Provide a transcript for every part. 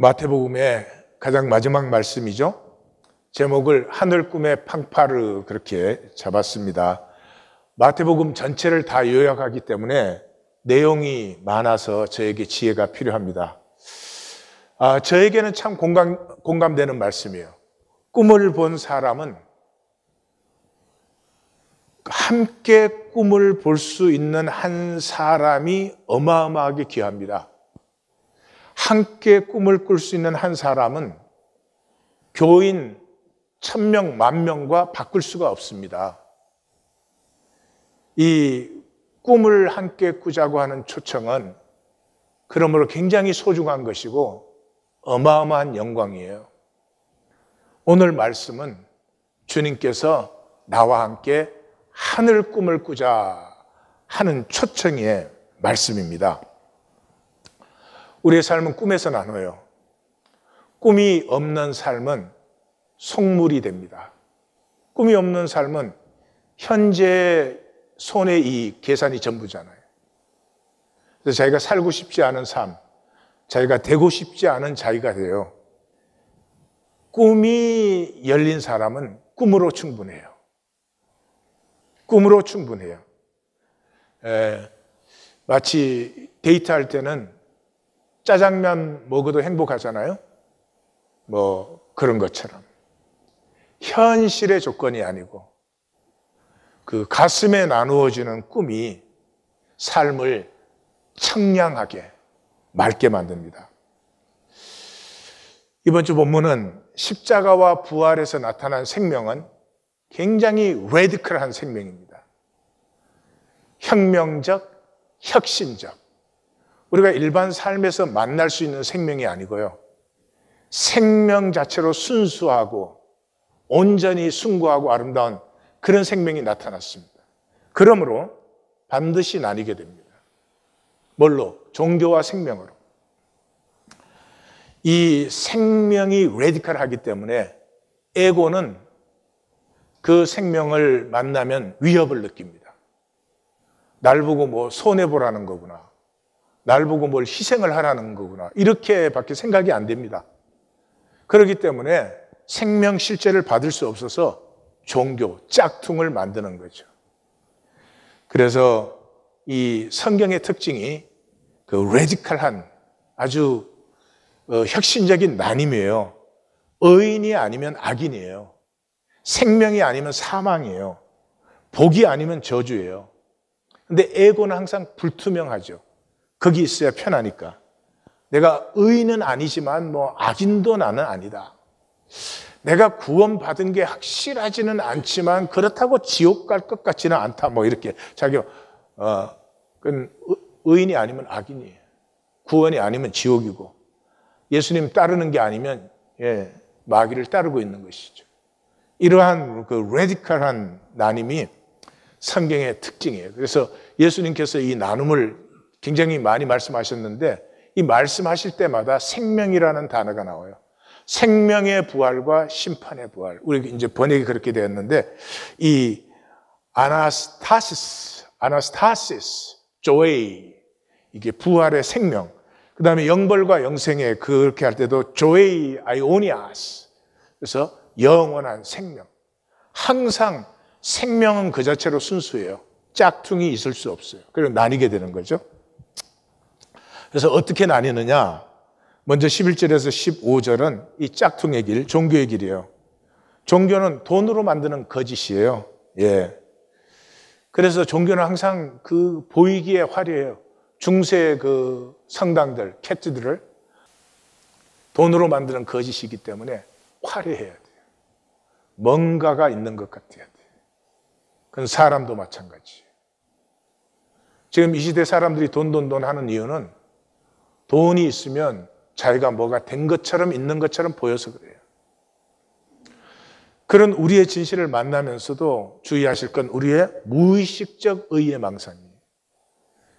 마태복음의 가장 마지막 말씀이죠. 제목을 하늘 꿈의 팡파르 그렇게 잡았습니다. 마태복음 전체를 다 요약하기 때문에 내용이 많아서 저에게 지혜가 필요합니다. 아, 저에게는 참 공감, 공감되는 말씀이에요. 꿈을 본 사람은 함께 꿈을 볼 수 있는 한 사람이 어마어마하게 귀합니다. 함께 꿈을 꿀 수 있는 한 사람은 교인 천명, 만명과 바꿀 수가 없습니다. 이 꿈을 함께 꾸자고 하는 초청은 그러므로 굉장히 소중한 것이고 어마어마한 영광이에요. 오늘 말씀은 주님께서 나와 함께 하늘 꿈을 꾸자 하는 초청의 말씀입니다. 우리의 삶은 꿈에서 나눠요. 꿈이 없는 삶은 속물이 됩니다. 꿈이 없는 삶은 현재 손의 이익, 계산이 전부잖아요. 그래서 자기가 살고 싶지 않은 삶, 자기가 되고 싶지 않은 자기가 돼요. 꿈이 열린 사람은 꿈으로 충분해요. 꿈으로 충분해요. 에, 마치 데이트할 때는 짜장면 먹어도 행복하잖아요. 뭐 그런 것처럼 현실의 조건이 아니고 그 가슴에 나누어지는 꿈이 삶을 청량하게 맑게 만듭니다. 이번 주 본문은 십자가와 부활에서 나타난 생명은 굉장히 레디컬한 생명입니다. 혁명적, 혁신적, 우리가 일반 삶에서 만날 수 있는 생명이 아니고요. 생명 자체로 순수하고 온전히 숭고하고 아름다운 그런 생명이 나타났습니다. 그러므로 반드시 나뉘게 됩니다. 뭘로? 종교와 생명으로. 이 생명이 레디컬하기 때문에 에고는 그 생명을 만나면 위협을 느낍니다. 날 보고 뭐 손해보라는 거구나. 날 보고 뭘 희생을 하라는 거구나. 이렇게밖에 생각이 안 됩니다. 그렇기 때문에 생명 실제를 받을 수 없어서 종교, 짝퉁을 만드는 거죠. 그래서 이 성경의 특징이 그레디칼한 아주 어, 혁신적인 난님이에요 의인이 아니면 악인이에요. 생명이 아니면 사망이에요. 복이 아니면 저주예요. 근데 에고는 항상 불투명하죠. 거기 있어야 편하니까. 내가 의인은 아니지만 뭐 악인도 나는 아니다. 내가 구원받은 게 확실하지는 않지만 그렇다고 지옥 갈 것 같지는 않다. 뭐 이렇게 자기 어, 그 의인이 아니면 악인이 구원이 아니면 지옥이고 예수님 따르는 게 아니면 예, 마귀를 따르고 있는 것이죠. 이러한 그 레디컬한 나눔이 성경의 특징이에요. 그래서 예수님께서 이 나눔을 굉장히 많이 말씀하셨는데 이 말씀하실 때마다 생명이라는 단어가 나와요. 생명의 부활과 심판의 부활. 우리 이제 번역이 그렇게 되었는데 이 아나스타시스, 아나스타시스, 조에이 이게 부활의 생명. 그 다음에 영벌과 영생에 그렇게 할 때도 조에이 아이오니아스. 그래서 영원한 생명. 항상 생명은 그 자체로 순수해요. 짝퉁이 있을 수 없어요. 그리고 나뉘게 되는 거죠. 그래서 어떻게 나뉘느냐? 먼저 11절에서 15절은 이 짝퉁의 길, 종교의 길이에요. 종교는 돈으로 만드는 거짓이에요. 예. 그래서 종교는 항상 그 보이기에 화려해요. 중세 그 성당들, 캣트들을 돈으로 만드는 거짓이기 때문에 화려해야 돼요. 뭔가가 있는 것 같아야 돼요. 그건 사람도 마찬가지예요. 지금 이 시대 사람들이 돈, 돈, 돈 하는 이유는 돈이 있으면 자기가 뭐가 된 것처럼 있는 것처럼 보여서 그래요. 그런 우리의 진실을 만나면서도 주의하실 건 우리의 무의식적 의의 망상이에요.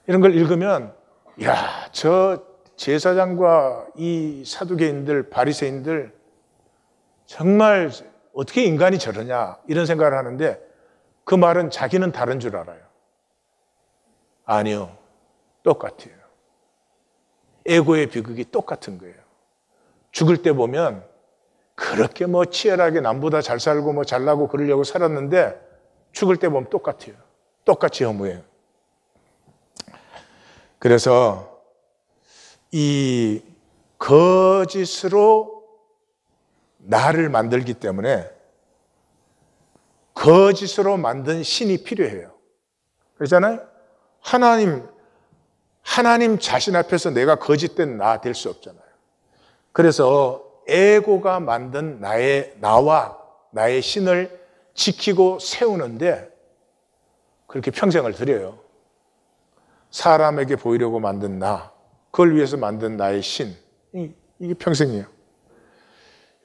이런 걸 읽으면 야, 저 제사장과 이 사두개인들, 바리새인들 정말 어떻게 인간이 저러냐 이런 생각을 하는데 그 말은 자기는 다른 줄 알아요. 아니요. 똑같아요. 에고의 비극이 똑같은 거예요. 죽을 때 보면 그렇게 뭐 치열하게 남보다 잘 살고 뭐 잘나고 그러려고 살았는데 죽을 때 보면 똑같아요. 똑같이 허무해요. 그래서 이 거짓으로 나를 만들기 때문에 거짓으로 만든 신이 필요해요. 그러잖아요? 하나님, 하나님 자신 앞에서 내가 거짓된 나 될 수 없잖아요. 그래서 에고가 만든 나의 나와 나의 신을 지키고 세우는데 그렇게 평생을 드려요. 사람에게 보이려고 만든 나, 그걸 위해서 만든 나의 신, 이게 평생이에요.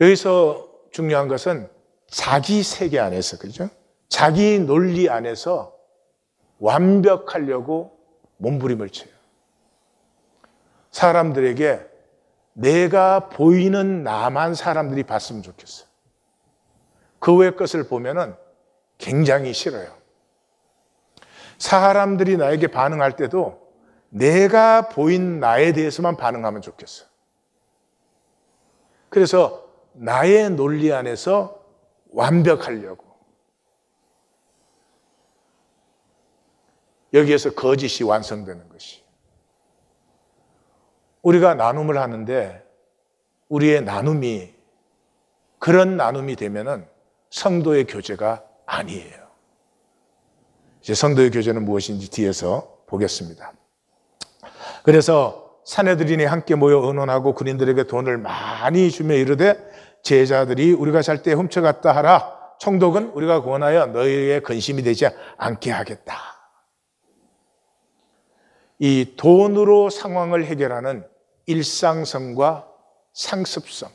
여기서 중요한 것은 자기 세계 안에서, 그죠? 자기 논리 안에서 완벽하려고 몸부림을 쳐요. 사람들에게 내가 보이는 나만 사람들이 봤으면 좋겠어요. 그 외의 것을 보면은 굉장히 싫어요. 사람들이 나에게 반응할 때도 내가 보인 나에 대해서만 반응하면 좋겠어요. 그래서 나의 논리 안에서 완벽하려고. 여기에서 거짓이 완성되는 것이. 우리가 나눔을 하는데 우리의 나눔이 그런 나눔이 되면은 성도의 교제가 아니에요. 이제 성도의 교제는 무엇인지 뒤에서 보겠습니다. 그래서 사내들이니 함께 모여 의논하고 군인들에게 돈을 많이 주며 이르되 제자들이 우리가 잘 때 훔쳐갔다 하라. 총독은 우리가 권하여 너희의 근심이 되지 않게 하겠다. 이 돈으로 상황을 해결하는 일상성과 상습성.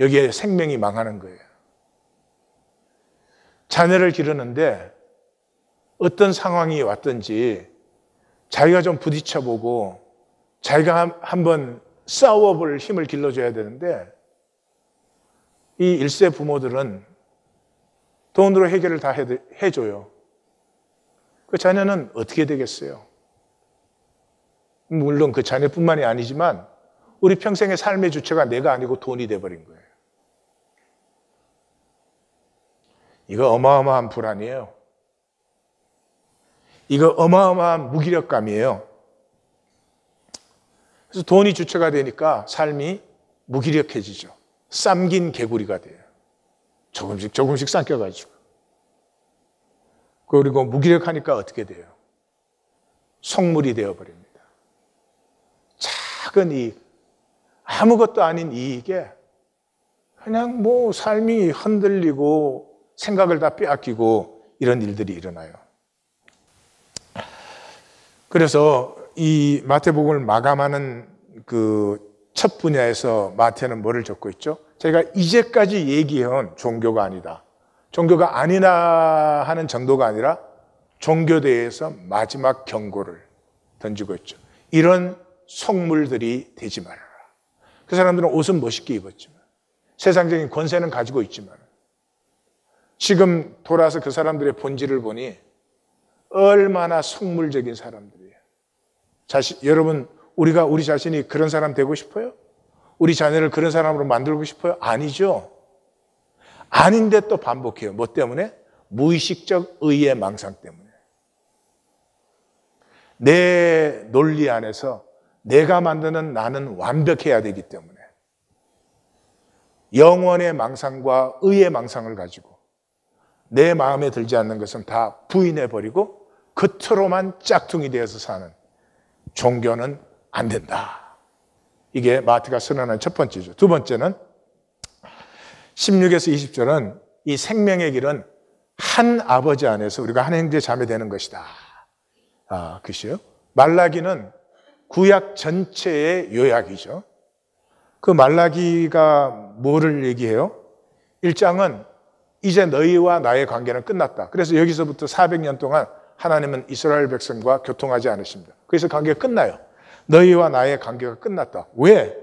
여기에 생명이 망하는 거예요. 자녀를 기르는데 어떤 상황이 왔든지 자기가 좀 부딪혀보고 자기가 한번 싸워볼 힘을 길러줘야 되는데 이 일세 부모들은 돈으로 해결을 다 해줘요. 그 자녀는 어떻게 되겠어요? 물론 그 자녀뿐만이 아니지만 우리 평생의 삶의 주체가 내가 아니고 돈이 돼버린 거예요. 이거 어마어마한 불안이에요. 이거 어마어마한 무기력감이에요. 그래서 돈이 주체가 되니까 삶이 무기력해지죠. 쌈긴 개구리가 돼요. 조금씩 조금씩 삼켜가지고. 그리고 무기력하니까 어떻게 돼요? 속물이 되어버립니다. 작은 이익, 아무것도 아닌 이익에 그냥 뭐 삶이 흔들리고 생각을 다 빼앗기고 이런 일들이 일어나요. 그래서 이 마태복음을 마감하는 그 첫 분야에서 마태는 뭐를 적고 있죠? 제가 이제까지 얘기해온 종교가 아니다. 종교가 아니나 하는 정도가 아니라 종교대에서 마지막 경고를 던지고 있죠. 이런 속물들이 되지 말아라. 그 사람들은 옷은 멋있게 입었지만 세상적인 권세는 가지고 있지만 지금 돌아서 그 사람들의 본질을 보니 얼마나 속물적인 사람들이에요. 자신, 여러분, 우리가 우리 자신이 그런 사람 되고 싶어요? 우리 자녀를 그런 사람으로 만들고 싶어요? 아니죠. 아닌데 또 반복해요. 뭐 때문에? 무의식적 의의 망상 때문에. 내 논리 안에서 내가 만드는 나는 완벽해야 되기 때문에 영원의 망상과 의의 망상을 가지고 내 마음에 들지 않는 것은 다 부인해 버리고 그토로만 짝퉁이 되어서 사는 종교는 안 된다. 이게 마트가 선언한 첫 번째죠. 두 번째는 16에서 20절은 이 생명의 길은 한 아버지 안에서 우리가 한 형제 자매 되는 것이다. 아, 글쎄요. 말라기는 구약 전체의 요약이죠. 그 말라기가 뭐를 얘기해요? 1장은 이제 너희와 나의 관계는 끝났다. 그래서 여기서부터 400년 동안 하나님은 이스라엘 백성과 교통하지 않으십니다. 그래서 관계가 끝나요. 너희와 나의 관계가 끝났다. 왜?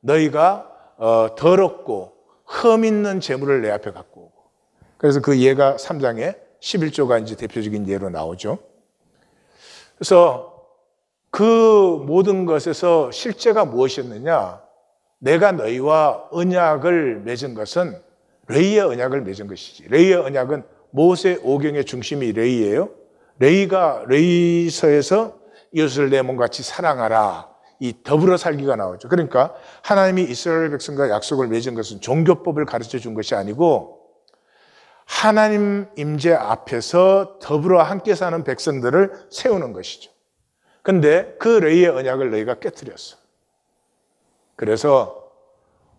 너희가 어, 더럽고 흠 있는 재물을 내 앞에 갖고 오고. 그래서 그 예가 3장에 11조가 이제 대표적인 예로 나오죠. 그래서 그 모든 것에서 실제가 무엇이었느냐? 내가 너희와 언약을 맺은 것은 레이의 언약을 맺은 것이지. 레이의 언약은 모세 오경의 중심이 레이예요. 레이가 레이서에서 이웃을 내 몸같이 사랑하라. 이 더불어 살기가 나오죠. 그러니까 하나님이 이스라엘 백성과 약속을 맺은 것은 종교법을 가르쳐 준 것이 아니고 하나님 임재 앞에서 더불어 함께 사는 백성들을 세우는 것이죠. 근데 그레이의 언약을 너희가 깨뜨렸어. 그래서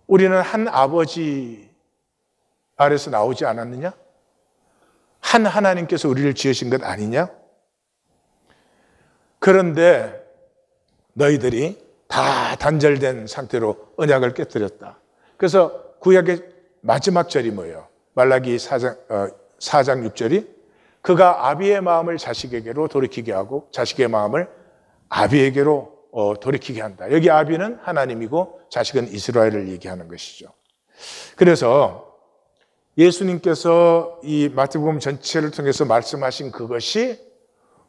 우리는 한 아버지 아래서 나오지 않았느냐? 한 하나님께서 우리를 지으신 것 아니냐? 그런데 너희들이 다 단절된 상태로 언약을 깨뜨렸다. 그래서 구약의 마지막 절이 뭐예요? 말라기 4장, 어, 4장 6절이 그가 아비의 마음을 자식에게로 돌이키게 하고 자식의 마음을 아비에게로 어, 돌이키게 한다. 여기 아비는 하나님이고 자식은 이스라엘을 얘기하는 것이죠. 그래서 예수님께서 이 마태복음 전체를 통해서 말씀하신 그것이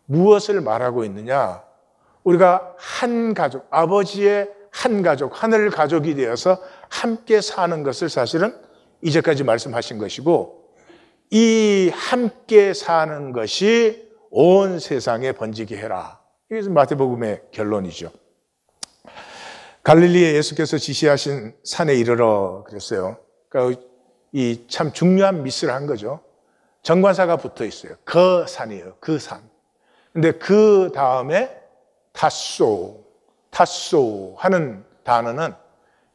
무엇을 말하고 있느냐? 우리가 한 가족, 아버지의 한 가족, 하늘 가족이 되어서 함께 사는 것을 사실은 이제까지 말씀하신 것이고 이 함께 사는 것이 온 세상에 번지게 해라. 이게 마태복음의 결론이죠. 갈릴리에 예수께서 지시하신 산에 이르러 그랬어요. 그러니까 이참 중요한 미스를 한 거죠. 정관사가 붙어 있어요. 그 산이에요. 그 산. 근데 그 다음에 타소, 타소 하는 단어는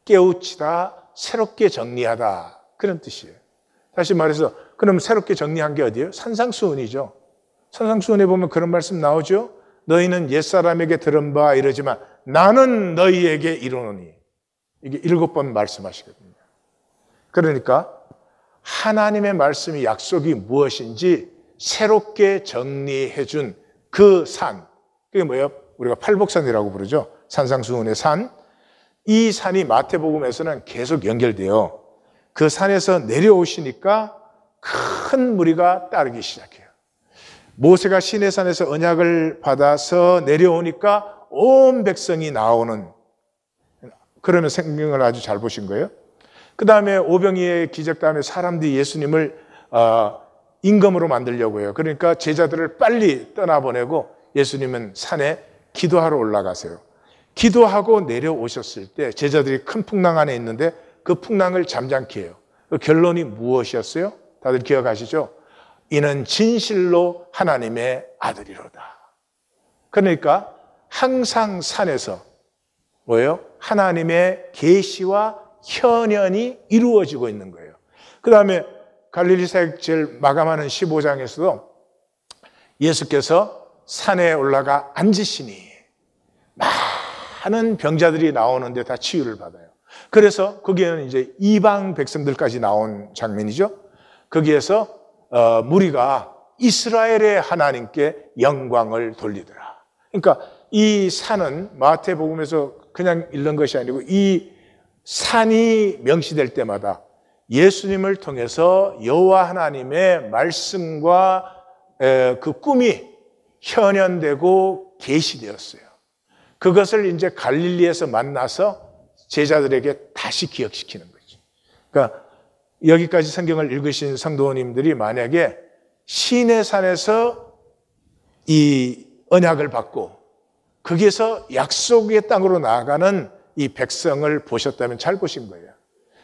깨우치다, 새롭게 정리하다. 그런 뜻이에요. 다시 말해서, 그럼 새롭게 정리한 게 어디예요? 산상수훈이죠. 산상수훈에 보면 그런 말씀 나오죠? 너희는 옛사람에게 들은 바 이러지만 나는 너희에게 이르노니. 이게 일곱 번 말씀하시거든요. 그러니까 하나님의 말씀이 약속이 무엇인지 새롭게 정리해 준 그 산. 그게 뭐예요? 우리가 팔복산이라고 부르죠. 산상수훈의 산. 이 산이 마태복음에서는 계속 연결돼요. 그 산에서 내려오시니까 큰 무리가 따르기 시작해요. 모세가 시내산에서 언약을 받아서 내려오니까 온 백성이 나오는 그러면 생명을 아주 잘 보신 거예요. 그 다음에 오병이의 기적 다음에 사람들이 예수님을 어, 임금으로 만들려고 해요. 그러니까 제자들을 빨리 떠나보내고 예수님은 산에 기도하러 올라가세요. 기도하고 내려오셨을 때 제자들이 큰 풍랑 안에 있는데 그 풍랑을 잠잠케 해요. 그 결론이 무엇이었어요? 다들 기억하시죠? 이는 진실로 하나님의 아들이로다. 그러니까 항상 산에서 뭐예요? 하나님의 계시와 현현이 이루어지고 있는 거예요. 그 다음에 갈릴리 사역제 마감하는 15장에서도 예수께서 산에 올라가 앉으시니 많은 병자들이 나오는데 다 치유를 받아요. 그래서 거기에는 이제 이방 백성들까지 나온 장면이죠. 거기에서 어, 무리가 이스라엘의 하나님께 영광을 돌리더라. 그러니까 이 산은 마태복음에서 그냥 읽는 것이 아니고 이 산이 명시될 때마다 예수님을 통해서 여호와 하나님의 말씀과 그 꿈이 현현되고 계시되었어요. 그것을 이제 갈릴리에서 만나서 제자들에게 다시 기억시키는 거죠. 그러니까 여기까지 성경을 읽으신 성도님들이 만약에 시내 산에서 이 언약을 받고 거기에서 약속의 땅으로 나아가는 이 백성을 보셨다면 잘 보신 거예요.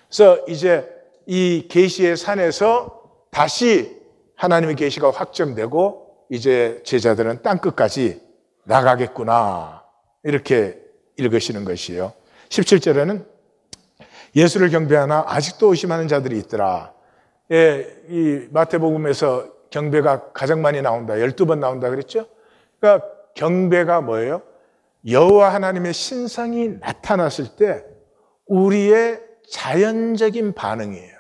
그래서 이제 이 계시의 산에서 다시 하나님의 계시가 확정되고 이제 제자들은 땅 끝까지 나가겠구나 이렇게 읽으시는 것이에요. 17절에는 예수를 경배하나 아직도 의심하는 자들이 있더라. 예, 이 마태복음에서 경배가 가장 많이 나온다. 12번 나온다 그랬죠? 그러니까 경배가 뭐예요? 여호와 하나님의 신상이 나타났을 때 우리의 자연적인 반응이에요.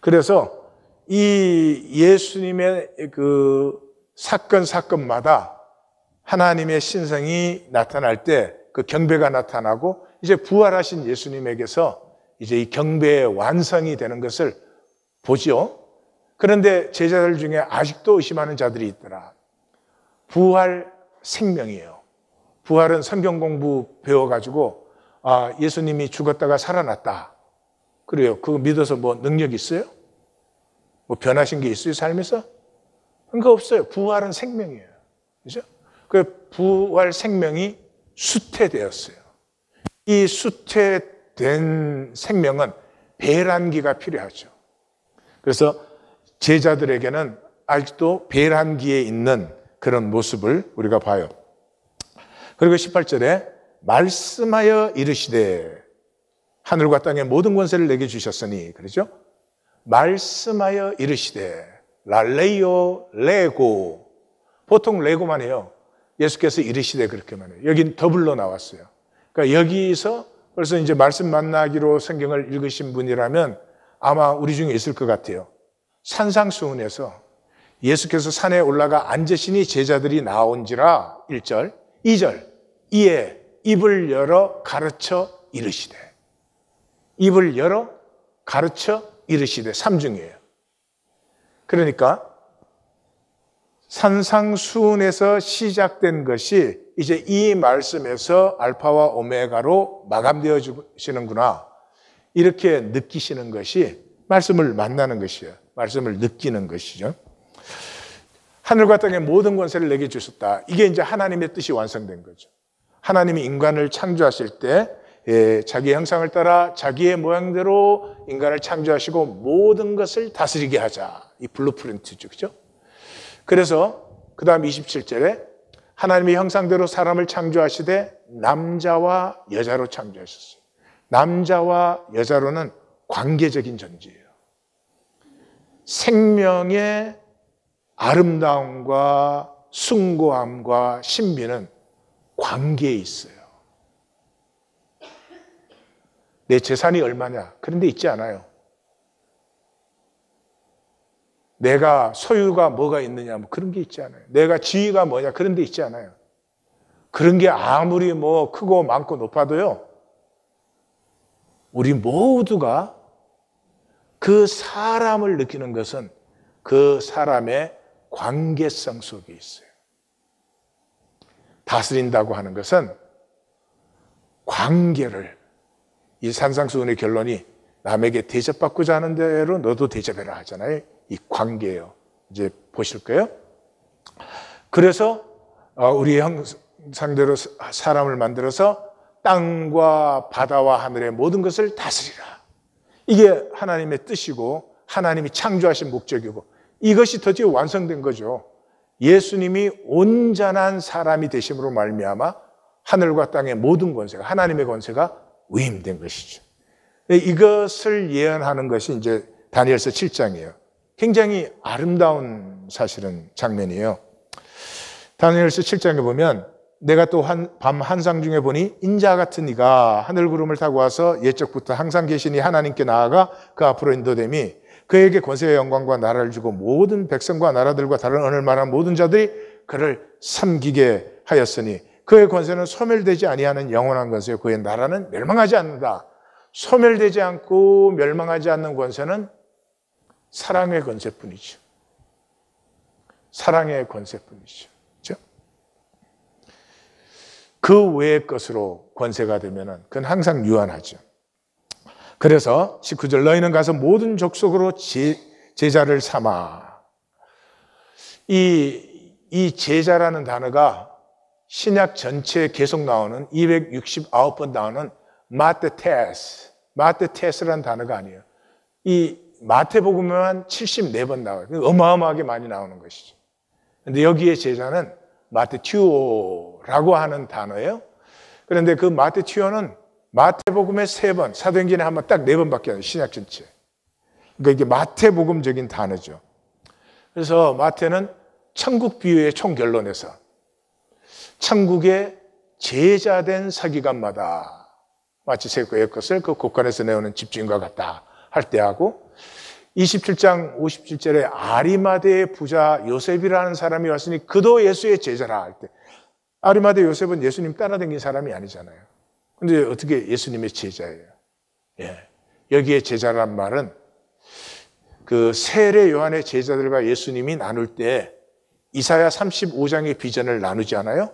그래서 이 예수님의 그 사건 사건마다 하나님의 신성이 나타날 때 그 경배가 나타나고 이제 부활하신 예수님에게서 이제 이 경배의 완성이 되는 것을 보지요. 그런데 제자들 중에 아직도 의심하는 자들이 있더라. 부활 생명이에요. 부활은 성경 공부 배워가지고 아 예수님이 죽었다가 살아났다. 그래요. 그거 믿어서 뭐 능력 있어요? 뭐 변하신 게 있어요 삶에서? 그거 없어요. 부활은 생명이에요. 그죠? 그 부활 생명이 수태되었어요. 이 수태 된 생명은 배란기가 필요하죠. 그래서 제자들에게는 아직도 배란기에 있는 그런 모습을 우리가 봐요. 그리고 18절에 말씀하여 이르시되 하늘과 땅의 모든 권세를 내게 주셨으니 그러죠? 말씀하여 이르시되 랄레이오 레고 보통 레고만 해요. 예수께서 이르시되 그렇게만 해요. 여긴 더블로 나왔어요. 그러니까 여기서 그래서 이제 말씀 만나기로 성경을 읽으신 분이라면 아마 우리 중에 있을 것 같아요. 산상수훈에서 예수께서 산에 올라가 앉으시니 제자들이 나온지라 1절, 2절, 이에 입을 열어 가르쳐 이르시되. 입을 열어 가르쳐 이르시되. 3중이에요. 그러니까 산상수훈에서 시작된 것이 이제 이 말씀에서 알파와 오메가로 마감되어 주시는구나. 이렇게 느끼시는 것이 말씀을 만나는 것이에요. 말씀을 느끼는 것이죠. 하늘과 땅의 모든 권세를 내게 주셨다. 이게 이제 하나님의 뜻이 완성된 거죠. 하나님이 인간을 창조하실 때 예, 자기 형상을 따라 자기의 모양대로 인간을 창조하시고 모든 것을 다스리게 하자. 이 블루프린트죠. 그죠? 그래서 그 다음 27절에 하나님의 형상대로 사람을 창조하시되 남자와 여자로 창조하셨어요. 남자와 여자로는 관계적인 존재예요. 생명의 아름다움과 숭고함과 신비는 관계에 있어요. 내 재산이 얼마냐? 그런데 있지 않아요. 내가 소유가 뭐가 있느냐, 뭐 그런 게 있지 않아요. 내가 지위가 뭐냐, 그런 데 있지 않아요. 그런 게 아무리 뭐 크고 많고 높아도요, 우리 모두가 그 사람을 느끼는 것은 그 사람의 관계성 속에 있어요. 다스린다고 하는 것은 관계를, 이 산상수훈의 결론이 남에게 대접받고자 하는 대로 너도 대접해라 하잖아요. 이 관계예요. 이제 보실 거예요. 그래서 어, 우리 형상대로 사람을 만들어서 땅과 바다와 하늘의 모든 것을 다스리라. 이게 하나님의 뜻이고 하나님이 창조하신 목적이고 이것이 도대체 완성된 거죠. 예수님이 온전한 사람이 되심으로 말미암아 하늘과 땅의 모든 권세가 하나님의 권세가 위임된 것이죠. 이것을 예언하는 것이 이제 다니엘서 7장이에요. 굉장히 아름다운 사실은 장면이에요. 다니엘서 7장에 보면 내가 또 밤 한상 중에 보니 인자 같은 이가 하늘 구름을 타고 와서 예적부터 항상 계시니 하나님께 나아가 그 앞으로 인도됨이 그에게 권세의 영광과 나라를 주고 모든 백성과 나라들과 다른 어느 만한 모든 자들이 그를 섬기게 하였으니 그의 권세는 소멸되지 아니하는 영원한 권세요 그의 나라는 멸망하지 않는다. 소멸되지 않고 멸망하지 않는 권세는 사랑의 권세뿐이죠. 사랑의 권세뿐이죠. 그죠그 외의 것으로 권세가 되면 그건 항상 유한하죠. 그래서 19절 너희는 가서 모든 족속으로 제, 제자를 삼아. 이, 이 제자라는 단어가 신약 전체에 계속 나오는 269번 나오는 마테테스, 마테테스라는 단어가 아니에요. 이 마태복음은 한 74번 나와요. 어마어마하게 많이 나오는 것이죠. 근데 여기에 제자는 마테튜오라고 하는 단어예요. 그런데 그 마테튜오는 마태복음의세 번, 사도행전에 한 번 딱 네 번밖에 안 해요. 신약 전체. 그러니까 이게 마태복음적인 단어죠. 그래서 마태는 천국 비유의 총결론에서 천국의 제자된 사기관마다 마치 세 것의 것을 그 곳간에서 내오는 집주인과 같다 할 때하고 27장 57절에 아리마대의 부자 요셉이라는 사람이 왔으니 그도 예수의 제자라 할 때 아리마대 요셉은 예수님 따라다닌 사람이 아니잖아요. 근데 어떻게 예수님의 제자예요? 예. 여기에 제자란 말은 그 세례 요한의 제자들과 예수님이 나눌 때 이사야 35장의 비전을 나누지 않아요?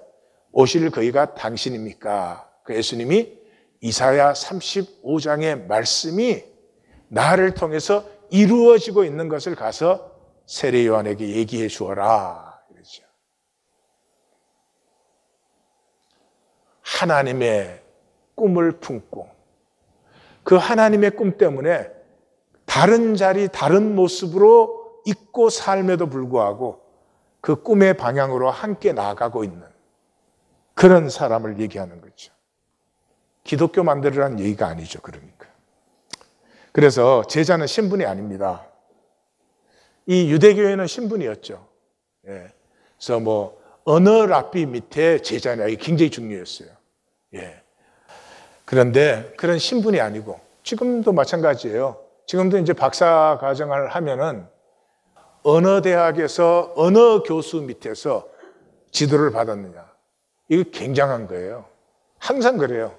오실 그이가 당신입니까? 그 예수님이 이사야 35장의 말씀이 나를 통해서 이루어지고 있는 것을 가서 세례 요한에게 얘기해 주어라. 그러죠. 하나님의 꿈을 품고 그 하나님의 꿈 때문에 다른 자리, 다른 모습으로 있고 삶에도 불구하고 그 꿈의 방향으로 함께 나아가고 있는 그런 사람을 얘기하는 거죠. 기독교 만들으라는 얘기가 아니죠, 그러니까. 그래서 제자는 신분이 아닙니다. 이 유대교회는 신분이었죠. 예. 그래서 뭐 어느 랍비 밑에 제자냐 이게 굉장히 중요했어요. 예. 그런데 그런 신분이 아니고 지금도 마찬가지예요. 지금도 이제 박사 과정을 하면은 어느 대학에서 어느 교수 밑에서 지도를 받았느냐. 이거 굉장한 거예요. 항상 그래요.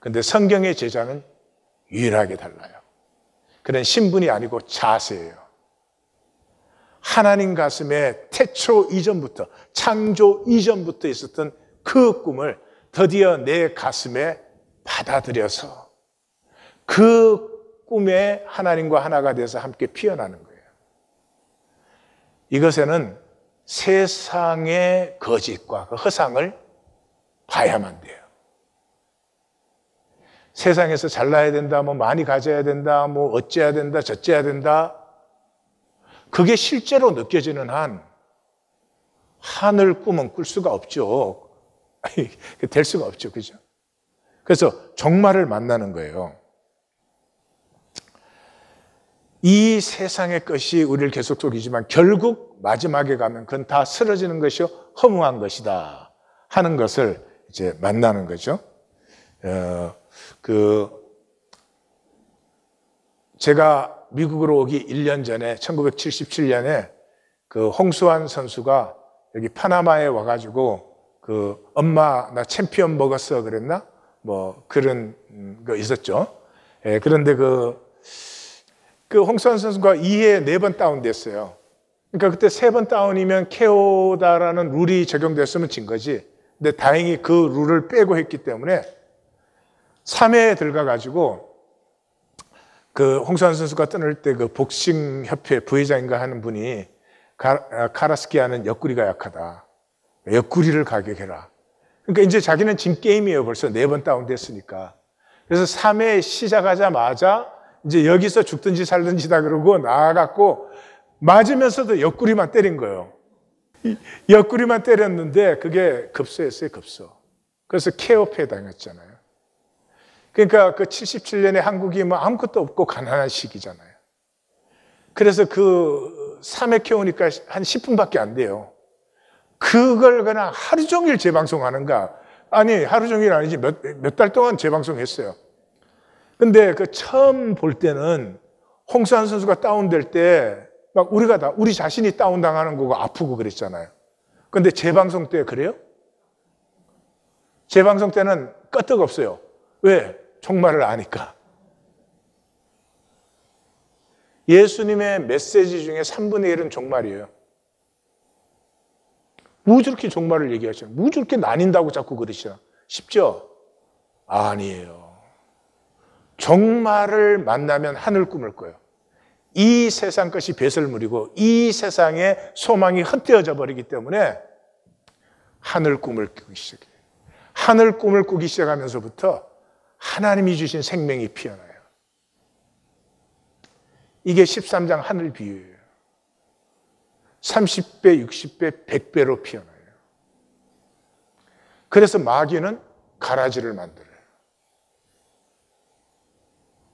근데 성경의 제자는 유일하게 달라요. 그런 신분이 아니고 자세예요. 하나님 가슴에 태초 이전부터, 창조 이전부터 있었던 그 꿈을 드디어 내 가슴에 받아들여서 그 꿈에 하나님과 하나가 돼서 함께 피어나는 거예요. 이것에는 세상의 거짓과 그 허상을 봐야만 돼요. 세상에서 잘나야 된다, 뭐 많이 가져야 된다, 뭐 어째야 된다, 저째야 된다. 그게 실제로 느껴지는 한, 하늘 꿈은 꿀 수가 없죠. 될 수가 없죠. 그죠? 그래서 종말을 만나는 거예요. 이 세상의 것이 우리를 계속 속이지만 결국 마지막에 가면 그건 다 쓰러지는 것이요. 허무한 것이다. 하는 것을 이제 만나는 거죠. 어, 그 제가 미국으로 오기 1년 전에 1977년에 그 홍수환 선수가 여기 파나마에 와가지고 그 엄마 나 챔피언 먹었어 그랬나 뭐 그런 거 있었죠. 예, 그런데 그, 그 홍수환 선수가 2회 4번 다운됐어요. 그러니까 그때 3번 다운이면 케오다라는 룰이 적용됐으면 진 거지. 근데 다행히 그 룰을 빼고 했기 때문에 3회에 들어가가지고 그 홍수환 선수가 떠날 때그 복싱협회 부회장인가 하는 분이 아, 카라스키아는 옆구리가 약하다. 옆구리를 가격해라. 그러니까 이제 자기는 진 게임이에요. 벌써 네 번 다운됐으니까. 그래서 3회 시작하자마자 이제 여기서 죽든지 살든지다 그러고 나아갔고 맞으면서도 옆구리만 때린 거예요. 옆구리만 때렸는데 그게 급소였어요, 급소. 그래서 케어패 당했잖아요. 그러니까 그 77년에 한국이 뭐 아무것도 없고 가난한 시기잖아요. 그래서 그 삼회켜 오니까 한 10분밖에 안 돼요. 그걸 그냥 하루 종일 재방송하는가? 아니, 하루 종일 아니지 몇, 몇 달 동안 재방송했어요. 근데 그 처음 볼 때는 홍수환 선수가 다운될 때 막 우리가 다, 우리 자신이 다운당하는 거고 아프고 그랬잖아요. 근데 재방송 때 그래요? 재방송 때는 끄떡 없어요. 왜? 정말을 아니까. 예수님의 메시지 중에 3분의 1은 종말이에요. 뭐 저렇게 종말을 얘기하시나? 뭐 저렇게 나뉜다고 자꾸 그러시나? 쉽죠? 아니에요. 종말을 만나면 하늘 꿈을 꿔요. 이 세상 것이 배설물이고 이 세상의 소망이 헛어져 버리기 때문에 하늘 꿈을 꾸기 시작해요. 하늘 꿈을 꾸기 시작하면서부터 하나님이 주신 생명이 피어나요. 이게 13장 하늘 비유예요. 30배, 60배, 100배로 피어나요. 그래서 마귀는 가라지를 만들어요.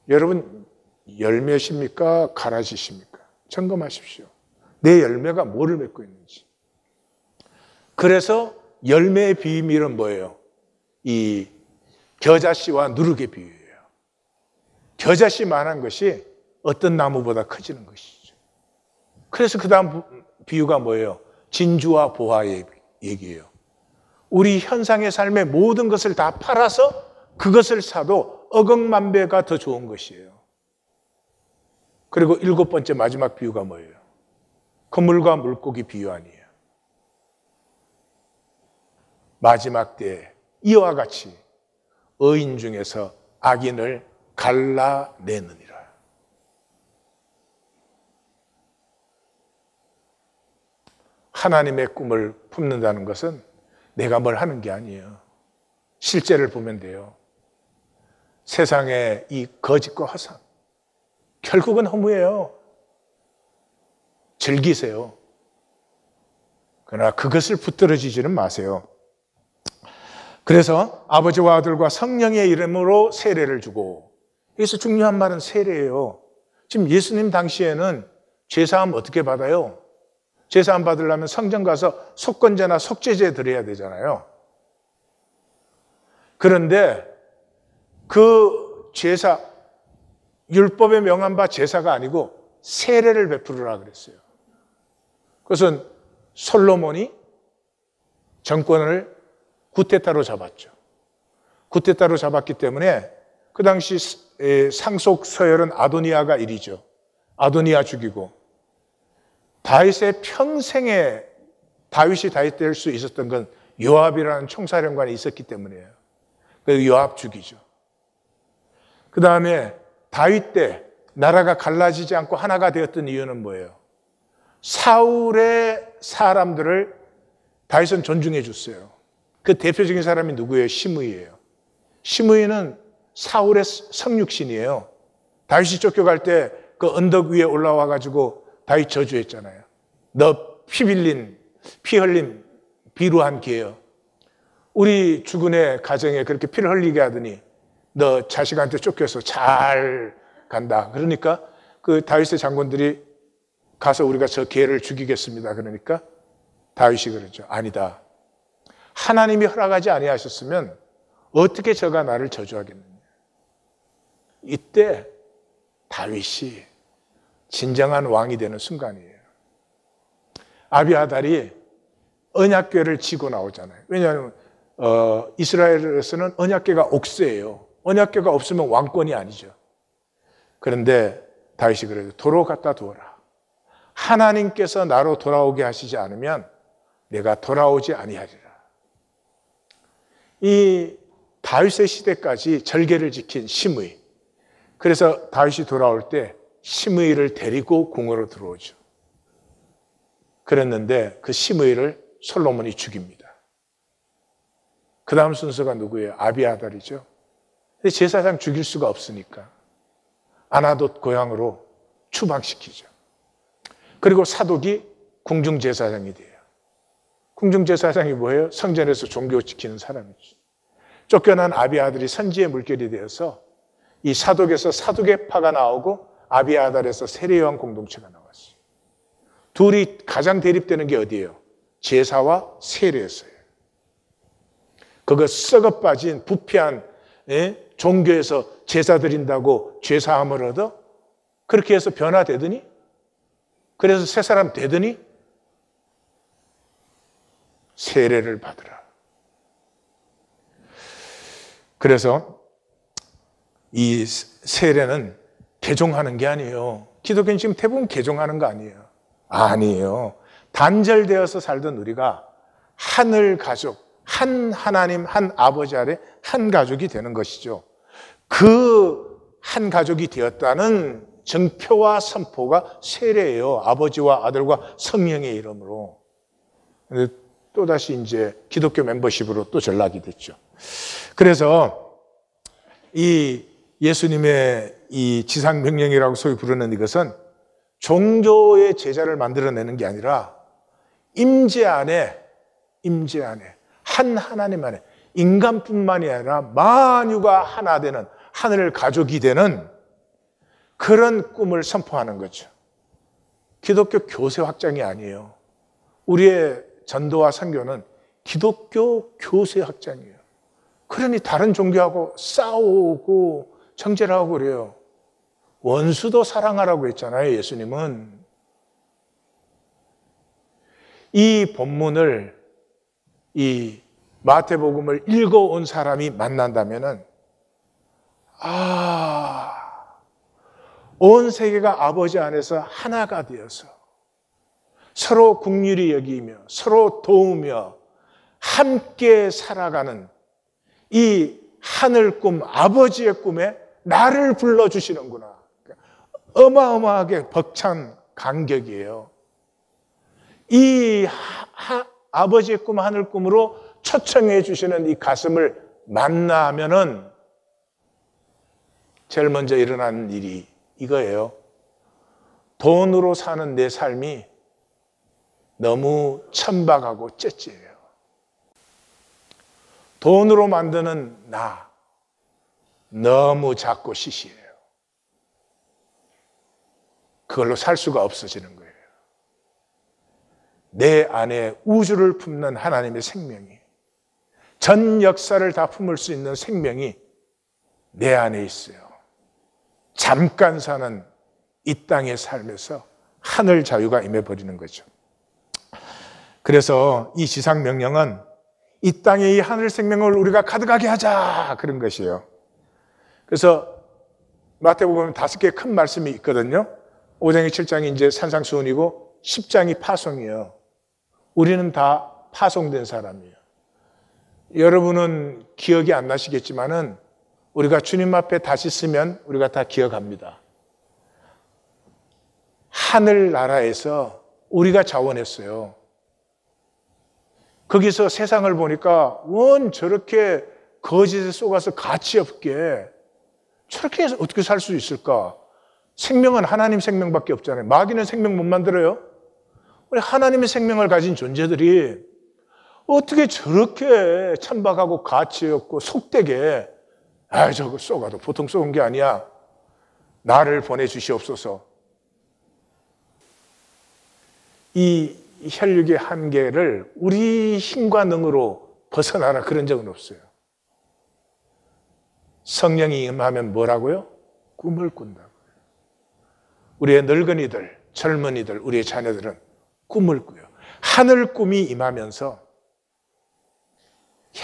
여러분, 열매십니까? 가라지십니까? 점검하십시오. 내 열매가 뭐를 맺고 있는지. 그래서 열매의 비밀은 뭐예요? 이 겨자씨와 누룩의 비유예요. 겨자씨만한 것이 어떤 나무보다 커지는 것이죠. 그래서 그 다음 비유가 뭐예요? 진주와 보화의 얘기예요. 우리 현상의 삶의 모든 것을 다 팔아서 그것을 사도 억억만배가 더 좋은 것이에요. 그리고 일곱 번째 마지막 비유가 뭐예요? 그물과 물고기 비유 아니에요. 마지막 때 이와 같이 의인 중에서 악인을 갈라내느니라. 하나님의 꿈을 품는다는 것은 내가 뭘 하는 게 아니에요. 실제를 보면 돼요. 세상에이 거짓과 허상. 결국은 허무예요. 즐기세요. 그러나 그것을 붙들어지지는 마세요. 그래서 아버지와 아들과 성령의 이름으로 세례를 주고 여기서 중요한 말은 세례예요. 지금 예수님 당시에는 죄사함 어떻게 받아요? 죄사함 받으려면 성전 가서 속건제나 속죄제 드려야 되잖아요. 그런데 그 제사, 율법에 명한 바 제사가 아니고 세례를 베풀으라 그랬어요. 그것은 솔로몬이 정권을 구테타로 잡았죠. 구테타로 잡았기 때문에 그 당시 상속 서열은 아도니아가 1위죠. 아도니아 죽이고 다윗의 평생에 다윗이 다윗 될수 있었던 건 요압이라는 총사령관이 있었기 때문이에요. 그 요압 죽이죠. 그 다음에 다윗 때 나라가 갈라지지 않고 하나가 되었던 이유는 뭐예요? 사울의 사람들을 다윗은 존중해 줬어요. 그 대표적인 사람이 누구예요? 시므이예요. 시므이는 사울의 성육신이에요. 다윗이 쫓겨갈 때 그 언덕 위에 올라와 가지고 다윗 저주했잖아요. 너피 빌린, 피 흘림, 비루한 기예요. 우리 주군의 가정에 그렇게 피를 흘리게 하더니 너 자식한테 쫓겨서 잘 간다. 그러니까 그 다윗의 장군들이 가서 우리가 저 개를 죽이겠습니다. 그러니까 다윗이 그러죠. 아니다. 하나님이 허락하지 아니하셨으면 어떻게 저가 나를 저주하겠느냐. 이때 다윗이 진정한 왕이 되는 순간이에요. 아비아달이 언약궤를 지고 나오잖아요. 왜냐하면 어, 이스라엘에서는 언약궤가 옥새예요. 언약궤가 없으면 왕권이 아니죠. 그런데 다윗이 그래도 도로 갖다 두어라. 하나님께서 나로 돌아오게 하시지 않으면 내가 돌아오지 아니하리라. 이 다윗의 시대까지 절개를 지킨 심의. 그래서 다윗이 돌아올 때 심의를 데리고 궁으로 들어오죠. 그랬는데 그 심의를 솔로몬이 죽입니다. 그 다음 순서가 누구예요? 아비아달이죠. 근데 제사상 죽일 수가 없으니까 아나돗 고향으로 추방시키죠. 그리고 사독이 궁중제사장이 돼요. 궁중제사장이 뭐예요? 성전에서 종교 지키는 사람이죠. 쫓겨난 아비아들이 선지의 물결이 되어서 이 사독에서 사독의파가 나오고 아비아달에서 세례요한 공동체가 나왔어요. 둘이 가장 대립되는 게 어디예요? 제사와 세례였어요. 그거 썩어 빠진 부패한 예? 종교에서 제사 드린다고 죄사함을 얻어? 그렇게 해서 변화되더니? 그래서 새 사람 되더니? 세례를 받으라. 그래서 이 세례는 개종하는 게 아니에요. 기독교는 지금 대부분 개종하는 거 아니에요. 아니에요. 단절되어서 살던 우리가 하늘 가족, 한 하나님, 한 아버지 아래 한 가족이 되는 것이죠. 그 한 가족이 되었다는 증표와 선포가 세례예요. 아버지와 아들과 성령의 이름으로. 또다시 이제 기독교 멤버십으로 또 전락이 됐죠. 그래서 이 예수님의 이 지상명령이라고 소위 부르는 이것은 종교의 제자를 만들어내는 게 아니라 임재 안에, 임재 안에, 한 하나님 안에, 인간뿐만이 아니라 만유가 하나 되는, 하늘 가족이 되는 그런 꿈을 선포하는 거죠. 기독교 교세 확장이 아니에요. 우리의 전도와 선교는 기독교 교세학장이에요. 그러니 다른 종교하고 싸우고 정제를 하고 그래요. 원수도 사랑하라고 했잖아요, 예수님은. 이 본문을, 이 마태복음을 읽어온 사람이 만난다면은, 아, 온 세계가 아버지 안에서 하나가 되어서 서로 국률이 여기며 서로 도우며 함께 살아가는 이 하늘 꿈, 아버지의 꿈에 나를 불러주시는구나. 그러니까 어마어마하게 벅찬 간격이에요. 이 하, 하, 아버지의 꿈, 하늘 꿈으로 초청해 주시는 이 가슴을 만나면은 제일 먼저 일어난 일이 이거예요. 돈으로 사는 내 삶이 너무 천박하고 째째해요. 돈으로 만드는 나 너무 작고 시시해요. 그걸로 살 수가 없어지는 거예요. 내 안에 우주를 품는 하나님의 생명이 전 역사를 다 품을 수 있는 생명이 내 안에 있어요. 잠깐 사는 이 땅의 삶에서 하늘 자유가 임해버리는 거죠. 그래서 이 지상 명령은 이 땅의 이 하늘 생명을 우리가 가득하게 하자 그런 것이에요. 그래서 마태복음 보 다섯 개의 큰 말씀이 있거든요. 5장이 7장이 이제 산상수훈이고 10장이 파송이에요. 우리는 다 파송된 사람이에요. 여러분은 기억이 안 나시겠지만은 우리가 주님 앞에 다시 쓰면 우리가 다 기억합니다. 하늘 나라에서 우리가 자원했어요. 거기서 세상을 보니까 원 저렇게 거짓에 속아서 가치 없게 저렇게 해서 어떻게 살 수 있을까? 생명은 하나님 생명밖에 없잖아요. 마귀는 생명 못 만들어요. 우리 하나님의 생명을 가진 존재들이 어떻게 저렇게 찬박하고 가치 없고 속되게 아 저거 쏘가도 보통 쏘은 게 아니야. 나를 보내주시옵소서. 이 혈육의 한계를 우리 힘과 능으로 벗어나라 그런 적은 없어요. 성령이 임하면 뭐라고요? 꿈을 꾼다고요. 우리의 늙은이들, 젊은이들, 우리의 자녀들은 꿈을 꾸요. 하늘 꿈이 임하면서 야,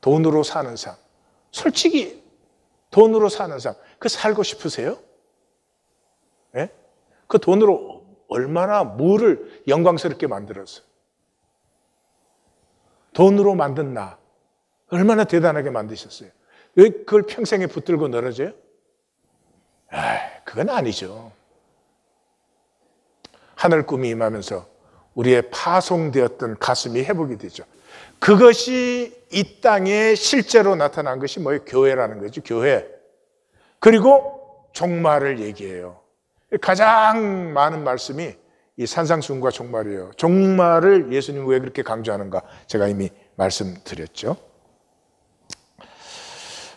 돈으로 사는 삶. 솔직히 돈으로 사는 삶. 그 살고 싶으세요? 예? 그 돈으로 얼마나 물을 영광스럽게 만들었어. 돈으로 만든 나. 얼마나 대단하게 만드셨어요. 왜 그걸 평생에 붙들고 늘어져요? 아, 그건 아니죠. 하늘 꿈이 임하면서 우리의 파송되었던 가슴이 회복이 되죠. 그것이 이 땅에 실제로 나타난 것이 뭐예요? 교회라는 거죠. 교회. 그리고 종말을 얘기해요. 가장 많은 말씀이 이산상수훈과 종말이에요. 종말을 예수님 왜 그렇게 강조하는가 제가 이미 말씀드렸죠.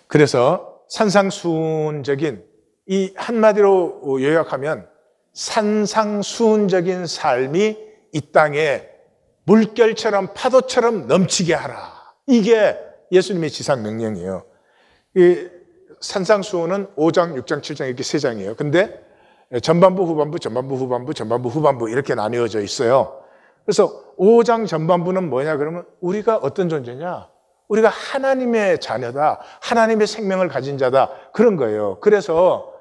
그래서 산상수훈적인이 한마디로 요약하면 산상수훈적인 삶이 이 땅에 물결처럼 파도처럼 넘치게 하라. 이게 예수님의 지상 명령이에요. 이 산상수훈은 5장, 6장, 7장 이렇게 세 장이에요. 근데 예, 전반부, 후반부, 전반부, 후반부, 전반부, 후반부 이렇게 나뉘어져 있어요. 그래서 5장 전반부는 뭐냐 그러면 우리가 어떤 존재냐? 우리가 하나님의 자녀다. 하나님의 생명을 가진 자다. 그런 거예요. 그래서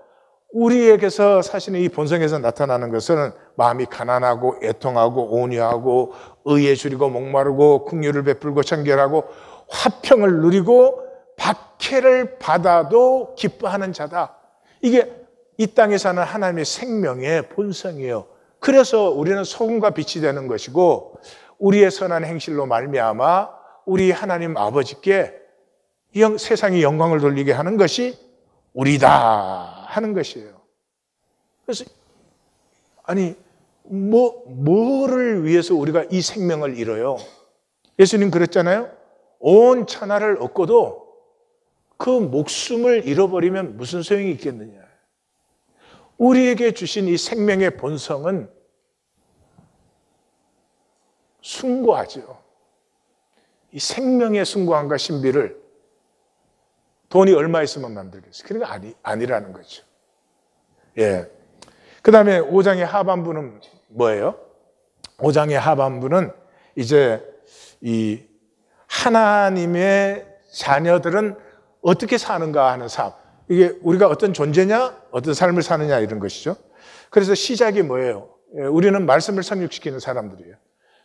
우리에게서 사실은 이 본성에서 나타나는 것은 마음이 가난하고 애통하고 온유하고 의에 줄이고 목마르고 국유를 베풀고 청결하고 화평을 누리고 박해를 받아도 기뻐하는 자다. 이게 이 땅에 사는 하나님의 생명의 본성이에요. 그래서 우리는 소금과 빛이 되는 것이고 우리의 선한 행실로 말미암아 우리 하나님 아버지께 영, 세상이 영광을 돌리게 하는 것이 우리다 하는 것이에요. 그래서 아니 뭐 뭐를 위해서 우리가 이 생명을 잃어요? 예수님 그랬잖아요. 온 천하를 얻고도 그 목숨을 잃어버리면 무슨 소용이 있겠느냐. 우리에게 주신 이 생명의 본성은 숭고하죠. 이 생명의 숭고함과 신비를 돈이 얼마 있으면 만들겠어요. 그러니까 아니, 아니라는 거죠. 예. 그 다음에 5장의 하반부는 뭐예요? 5장의 하반부는 이제 이 하나님의 자녀들은 어떻게 사는가 하는 삶. 이게 우리가 어떤 존재냐, 어떤 삶을 사느냐 이런 것이죠. 그래서 시작이 뭐예요? 예, 우리는 말씀을 상륙시키는 사람들이에요.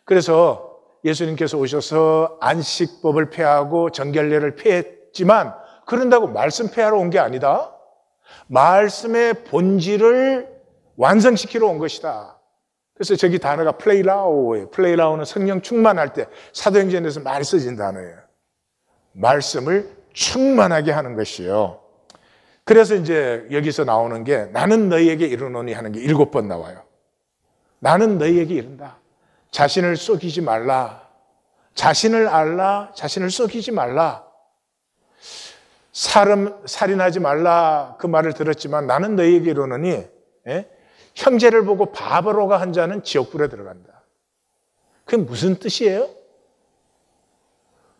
그래서 예수님께서 오셔서 안식법을 폐하고 정결례를 폐했지만 그런다고 말씀 폐하러 온 게 아니다. 말씀의 본질을 완성시키러 온 것이다. 그래서 저기 단어가 플레이라오예요. 플레이라오는 성령 충만할 때 사도행전에서 많이 쓰진 단어예요. 말씀을 충만하게 하는 것이요. 그래서 이제 여기서 나오는 게 나는 너희에게 이르노니 하는 게 일곱 번 나와요. 나는 너희에게 이른다. 자신을 속이지 말라. 자신을 알라. 자신을 속이지 말라. 사람, 살인하지 말라. 그 말을 들었지만 나는 너희에게 이르노니 예? 형제를 보고 바보로가 한 자는 지옥불에 들어간다. 그게 무슨 뜻이에요?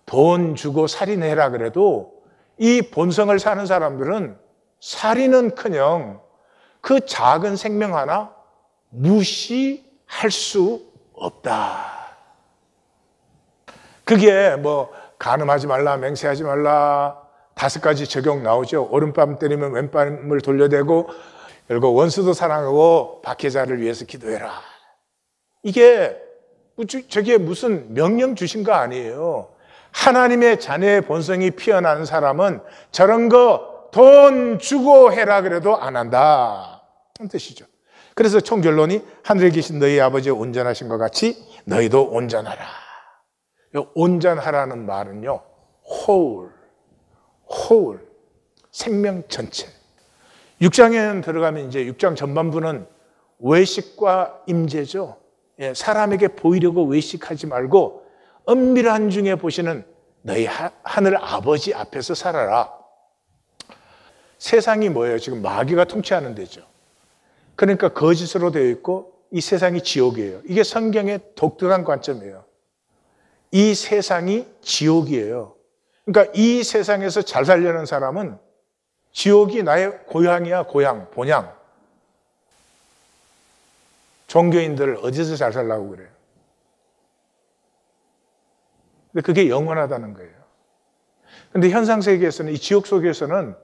돈 주고 살인해라 그래도 이 본성을 사는 사람들은 살인은커녕 그 작은 생명 하나 무시할 수 없다. 그게 뭐 가늠하지 말라, 맹세하지 말라 다섯 가지 적용 나오죠. 오른밤 때리면 왼밤을 돌려대고 결국 원수도 사랑하고 박해자를 위해서 기도해라. 이게 저게 무슨 명령 주신 거 아니에요. 하나님의 자녀의 본성이 피어난 사람은 저런 거돈 주고 해라 그래도 안 한다. 그런 뜻이죠. 그래서 총결론이 하늘에 계신 너희 아버지 온전하신 것 같이 너희도 온전하라. 온전하라는 말은요, whole, whole, 생명 전체. 6장에 들어가면 이제 6장 전반부는 외식과 임재죠. 예, 사람에게 보이려고 외식하지 말고 엄밀한 중에 보시는 너희 하늘 아버지 앞에서 살아라. 세상이 뭐예요? 지금 마귀가 통치하는 데죠. 그러니까 거짓으로 되어 있고 이 세상이 지옥이에요. 이게 성경의 독특한 관점이에요. 이 세상이 지옥이에요. 그러니까 이 세상에서 잘 살려는 사람은 지옥이 나의 고향이야, 고향, 본향. 종교인들 어디서 잘 살라고 그래요? 근데 그게 영원하다는 거예요. 근데 현상 세계에서는 이 지옥 속에서는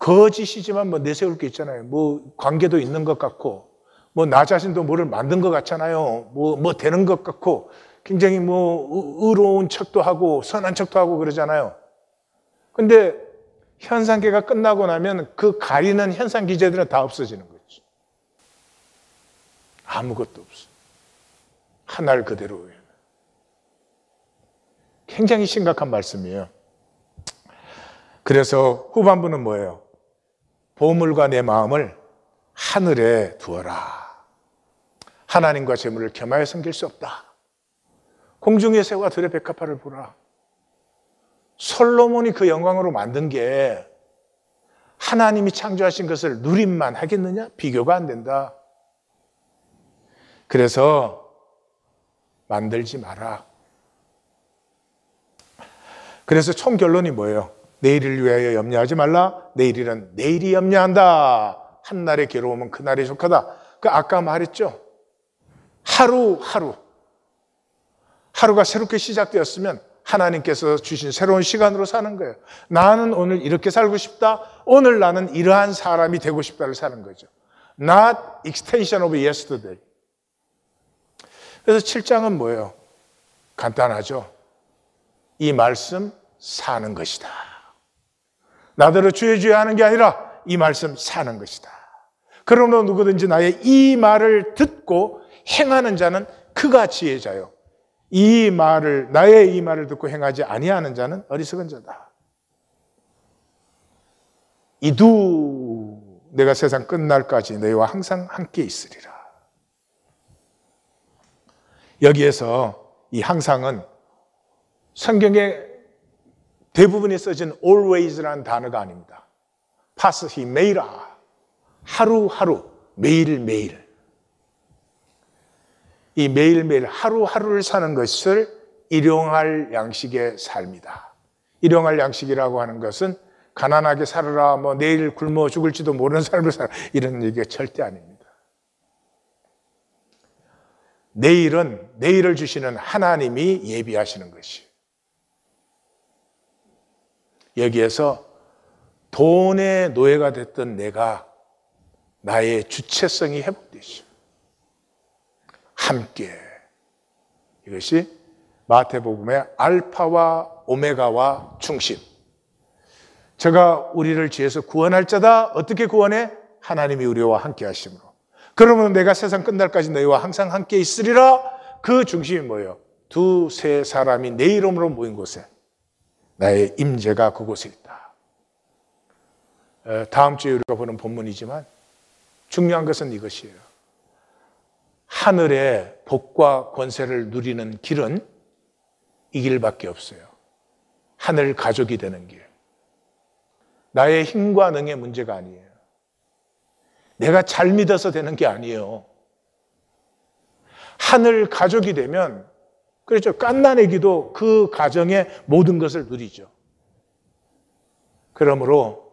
거짓이지만 뭐 내세울 게 있잖아요. 뭐 관계도 있는 것 같고, 뭐 나 자신도 뭐를 만든 것 같잖아요. 뭐, 뭐 되는 것 같고, 굉장히 뭐 의로운 척도 하고, 선한 척도 하고 그러잖아요. 근데 현상계가 끝나고 나면 그 가리는 현상 기제들은 다 없어지는 거죠. 아무것도 없어. 하늘 그대로 요 굉장히 심각한 말씀이에요. 그래서 후반부는 뭐예요? 보물과 내 마음을 하늘에 두어라. 하나님과 재물을 겸하여 섬길 수 없다. 공중의 새와 들의 백합화를 보라. 솔로몬이 그 영광으로 만든 게 하나님이 창조하신 것을 누림만 하겠느냐? 비교가 안 된다. 그래서 만들지 마라. 그래서 총 결론이 뭐예요? 내일을 위하여 염려하지 말라. 내일이란 내일이 염려한다. 한날의 괴로움은 그날에 속하다. 그 아까 말했죠. 하루하루. 하루가 새롭게 시작되었으면 하나님께서 주신 새로운 시간으로 사는 거예요. 나는 오늘 이렇게 살고 싶다. 오늘 나는 이러한 사람이 되고 싶다를 사는 거죠. Not extension of yesterday. 그래서 7장은 뭐예요? 간단하죠. 이 말씀 사는 것이다. 나더러 주의 주의 하는 게 아니라 이 말씀 사는 것이다. 그러므로 누구든지 나의 이 말을 듣고 행하는 자는 그가 지혜자요. 이 말을 나의 이 말을 듣고 행하지 아니하는 자는 어리석은 자다. 이두 내가 세상 끝날까지 너희와 항상 함께 있으리라. 여기에서 이 항상은 성경의 대부분에 써진 always라는 단어가 아닙니다. 파스히 메이라 하루하루 매일매일 이 매일매일 하루하루를 사는 것을 일용할 양식의 삶이다. 일용할 양식이라고 하는 것은 가난하게 살아라, 뭐 내일 굶어 죽을지도 모르는 삶을 살아 이런 얘기가 절대 아닙니다. 내일은 내일을 주시는 하나님이 예비하시는 것이. 여기에서 돈의 노예가 됐던 내가 나의 주체성이 회복되죠. 함께 이것이 마태복음의 알파와 오메가와 중심. 제가 우리를 지에서 구원할 자다. 어떻게 구원해? 하나님이 우리와 함께 하심으로. 그러면 내가 세상 끝날까지 너희와 항상 함께 있으리라. 그 중심이 뭐예요? 두세 사람이 내 이름으로 모인 곳에 나의 임재가 그곳에 있다. 다음 주에 우리가 보는 본문이지만 중요한 것은 이것이에요. 하늘의 복과 권세를 누리는 길은 이 길밖에 없어요. 하늘 가족이 되는 길. 나의 힘과 능의 문제가 아니에요. 내가 잘 믿어서 되는 게 아니에요. 하늘 가족이 되면 그렇죠. 깐난애기도 그 가정의 모든 것을 누리죠. 그러므로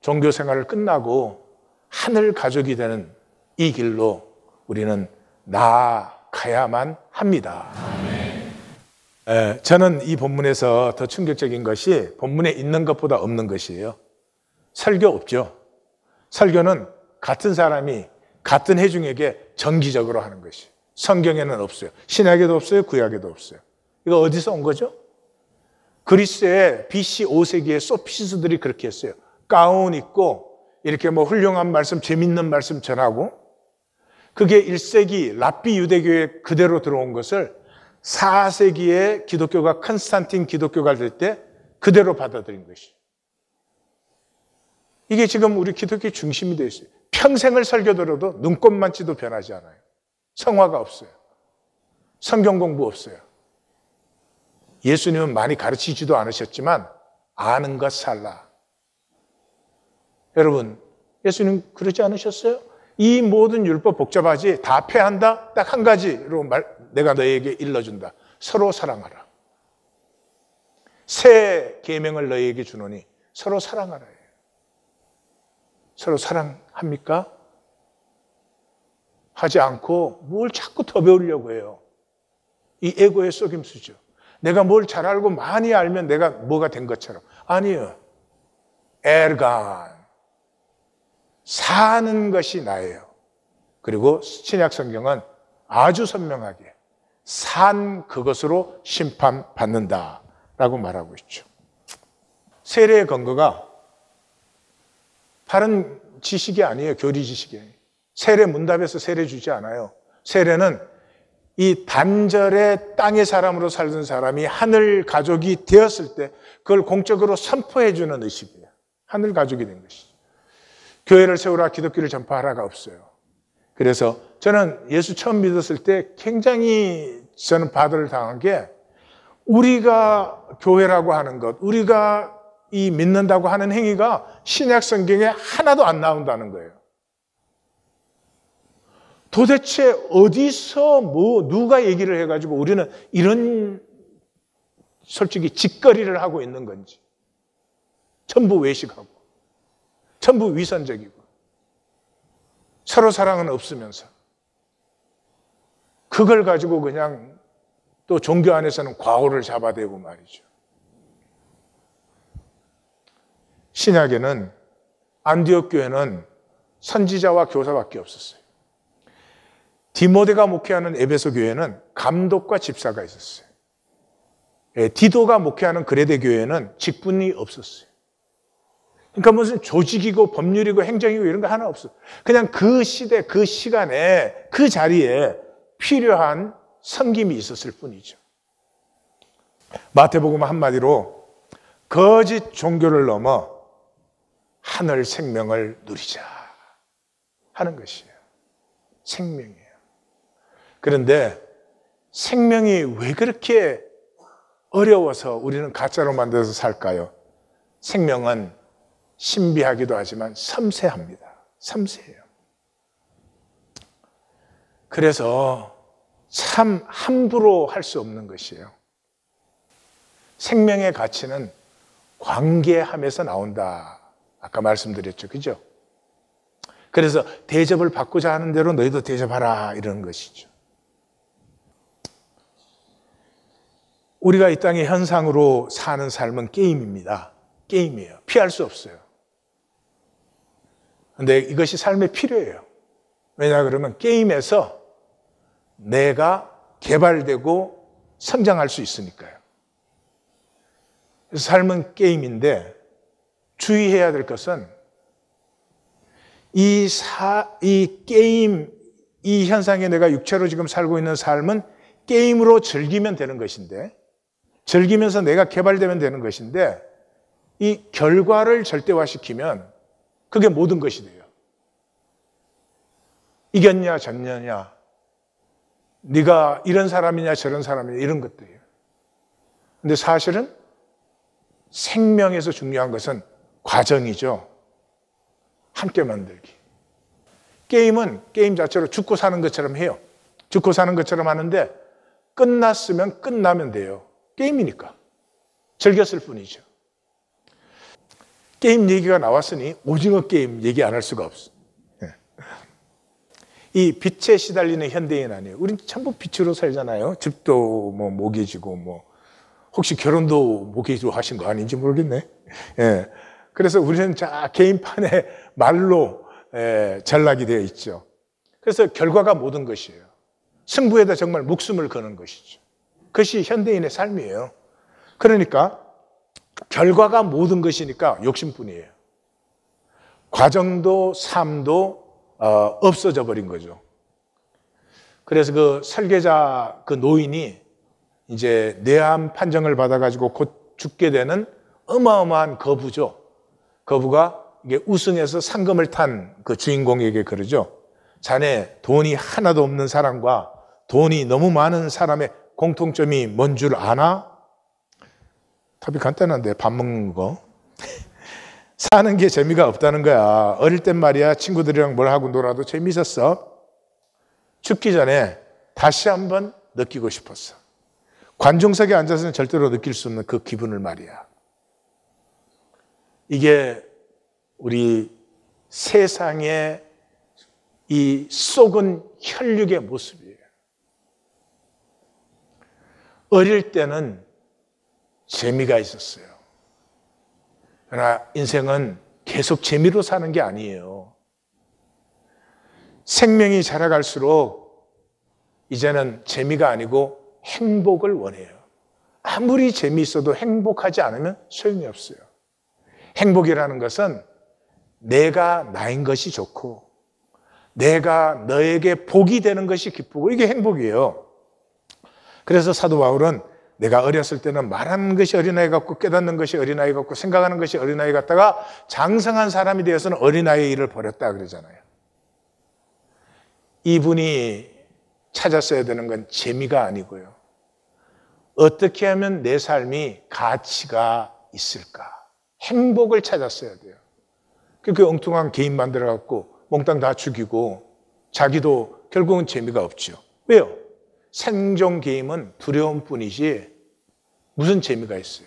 종교 생활을 끝나고 하늘 가족이 되는 이 길로 우리는 나아가야만 합니다. 에, 예, 저는 이 본문에서 더 충격적인 것이 본문에 있는 것보다 없는 것이에요. 설교 없죠. 설교는 같은 사람이 같은 해중에게 정기적으로 하는 것이에요. 성경에는 없어요. 신약에도 없어요. 구약에도 없어요. 이거 어디서 온 거죠? 그리스의 BC 5세기의 소피스들이 그렇게 했어요. 가운 입고 이렇게 뭐 훌륭한 말씀, 재밌는 말씀 전하고 그게 1세기 라삐 유대교에 그대로 들어온 것을 4세기에 기독교가 컨스탄틴 기독교가 될 때 그대로 받아들인 것이. 이게 지금 우리 기독교 중심이 되어 있어요. 평생을 설교 들어도 눈꼽만치도 변하지 않아요. 성화가 없어요. 성경 공부 없어요. 예수님은 많이 가르치지도 않으셨지만 아는 것 살라. 여러분, 예수님 그러지 않으셨어요? 이 모든 율법 복잡하지 다패한다딱 한 가지로 말, 내가 너에게 일러준다. 서로 사랑하라. 새 계명을 너에게 주노니 서로 사랑하라. 서로 사랑합니까? 하지 않고 뭘 자꾸 더 배우려고 해요. 이 에고의 속임수죠. 내가 뭘 잘 알고 많이 알면 내가 뭐가 된 것처럼. 아니요. 에르간. 사는 것이 나예요. 그리고 신약 성경은 아주 선명하게 산 그것으로 심판받는다. 라고 말하고 있죠. 세례의 근거가 다른 지식이 아니에요. 교리 지식이 세례 문답에서 세례 주지 않아요. 세례는 이 단절의 땅의 사람으로 살던 사람이 하늘 가족이 되었을 때 그걸 공적으로 선포해 주는 의식이에요. 하늘 가족이 된것이 교회를 세우라 기독교를 전파하라가 없어요. 그래서 저는 예수 처음 믿었을 때 굉장히 저는 바들을 당한 게 우리가 교회라고 하는 것, 우리가 이 믿는다고 하는 행위가 신약 성경에 하나도 안 나온다는 거예요. 도대체 어디서 뭐 누가 얘기를 해가지고 우리는 이런 솔직히 짓거리를 하고 있는 건지 전부 외식하고 전부 위선적이고 서로 사랑은 없으면서 그걸 가지고 그냥 또 종교 안에서는 과오를 잡아대고 말이죠. 신약에는 안디옥 교회는 선지자와 교사밖에 없었어요. 디모데가 목회하는 에베소 교회는 감독과 집사가 있었어요. 예, 디도가 목회하는 그레데 교회는 직분이 없었어요. 그러니까 무슨 조직이고 법률이고 행정이고 이런 거 하나 없어. 그냥 그 시대, 그 시간에, 그 자리에 필요한 섬김이 있었을 뿐이죠. 마태복음 한마디로 거짓 종교를 넘어 하늘 생명을 누리자 하는 것이에요. 생명이 그런데 생명이 왜 그렇게 어려워서 우리는 가짜로 만들어서 살까요? 생명은 신비하기도 하지만 섬세합니다. 섬세해요. 그래서 참 함부로 할 수 없는 것이에요. 생명의 가치는 관계함에서 나온다. 아까 말씀드렸죠. 그죠? 그래서 대접을 받고자 하는 대로 너희도 대접하라. 이런 것이죠. 우리가 이 땅의 현상으로 사는 삶은 게임입니다. 게임이에요. 피할 수 없어요. 근데 이것이 삶에 필요해요. 왜냐 그러면 게임에서 내가 개발되고 성장할 수 있으니까요. 삶은 게임인데 주의해야 될 것은 이 사, 이 게임, 이 현상에 내가 육체로 지금 살고 있는 삶은 게임으로 즐기면 되는 것인데 즐기면서 내가 개발되면 되는 것인데 이 결과를 절대화시키면 그게 모든 것이 돼요. 이겼냐 졌느냐 네가 이런 사람이냐 저런 사람이냐 이런 것들이에요. 근데 사실은 생명에서 중요한 것은 과정이죠. 함께 만들기. 게임은 게임 자체로 죽고 사는 것처럼 해요. 죽고 사는 것처럼 하는데 끝났으면 끝나면 돼요. 게임이니까. 즐겼을 뿐이죠. 게임 얘기가 나왔으니 오징어 게임 얘기 안 할 수가 없어. 예. 이 빛에 시달리는 현대인 아니에요. 우린 전부 뭐 빛으로 살잖아요. 집도 뭐 모기지고 뭐 혹시 결혼도 모기지로 하신 거 아닌지 모르겠네. 예. 그래서 우리는 자 개인판에 말로 예, 전락이 되어 있죠. 그래서 결과가 모든 것이에요. 승부에다 정말 목숨을 거는 것이죠. 그것이 현대인의 삶이에요. 그러니까 결과가 모든 것이니까 욕심뿐이에요. 과정도 삶도 어, 없어져 버린 거죠. 그래서 그 설계자 그 노인이 이제 내암 판정을 받아가지고 곧 죽게 되는 어마어마한 거부죠. 거부가 이게 우승해서 상금을 탄 그 주인공에게 그러죠. 자네 돈이 하나도 없는 사람과 돈이 너무 많은 사람의 공통점이 뭔 줄 아나? 답이 간단한데 밥 먹는 거. 사는 게 재미가 없다는 거야. 어릴 땐 말이야 친구들이랑 뭘 하고 놀아도 재미있었어. 죽기 전에 다시 한번 느끼고 싶었어. 관중석에 앉아서는 절대로 느낄 수 없는 그 기분을 말이야. 이게 우리 세상의 이 속은 혈육의 모습이에요. 어릴 때는 재미가 있었어요. 그러나 인생은 계속 재미로 사는 게 아니에요. 생명이 자라갈수록 이제는 재미가 아니고 행복을 원해요. 아무리 재미있어도 행복하지 않으면 소용이 없어요. 행복이라는 것은 내가 나인 것이 좋고, 내가 너에게 복이 되는 것이 기쁘고, 이게 행복이에요. 그래서 사도 바울은 내가 어렸을 때는 말하는 것이 어린아이 같고 깨닫는 것이 어린아이 같고 생각하는 것이 어린아이 같다가 장성한 사람이 되어서는 어린아이의 일을 버렸다 그러잖아요. 이분이 찾았어야 되는 건 재미가 아니고요. 어떻게 하면 내 삶이 가치가 있을까? 행복을 찾았어야 돼요. 그렇게 엉뚱한 개인 만들어갖고 몽땅 다 죽이고 자기도 결국은 재미가 없죠. 왜요? 생존 게임은 두려움뿐이지 무슨 재미가 있어요?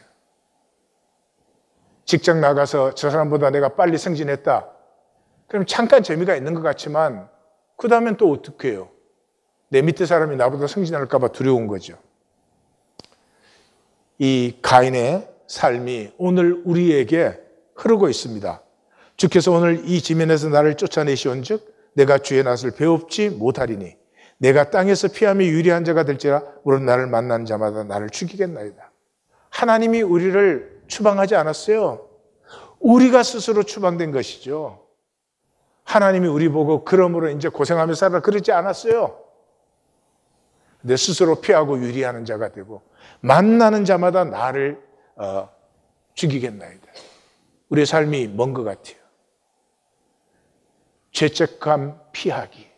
직장 나가서 저 사람보다 내가 빨리 승진했다. 그럼 잠깐 재미가 있는 것 같지만 그 다음엔 또 어떻게 해요? 내 밑에 사람이 나보다 승진할까봐 두려운 거죠. 이 가인의 삶이 오늘 우리에게 흐르고 있습니다. 주께서 오늘 이 지면에서 나를 쫓아내시온즉 내가 주의 낯을 배웁지 못하리니 내가 땅에서 피함이 유리한 자가 될지라 우리는 나를 만난 자마다 나를 죽이겠나이다. 하나님이 우리를 추방하지 않았어요. 우리가 스스로 추방된 것이죠. 하나님이 우리 보고 그러므로 이제 고생하며 살아 그러지 않았어요. 내 스스로 피하고 유리하는 자가 되고 만나는 자마다 나를 어, 죽이겠나이다. 우리의 삶이 먼것 같아요. 죄책감 피하기.